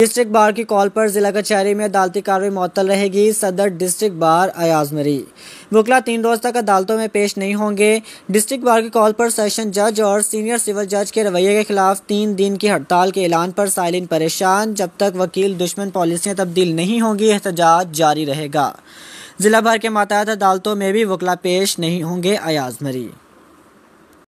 district bar की call पर जिला कचहरी में अदालती कार्रवाई मअतल रहेगी सदर डिस्ट्रिक्ट बार अयाज मरी वकला तीन रोज तक अदालतों में पेश नहीं होंगे डिस्ट्रिक्ट बार की कॉल पर सेशन जज और सीनियर सिविल जज के रवैये के खिलाफ तीन दिन की हड़ताल के ऐलान पर साइलिन परेशान जब तक वकील दुश्मन पॉलिसियाँ तब्दील नहीं होंगी एहतजाज जारी रहेगा जिला भर के मातहत अदालतों में भी वकला पेश नहीं होंगे अयाज मरी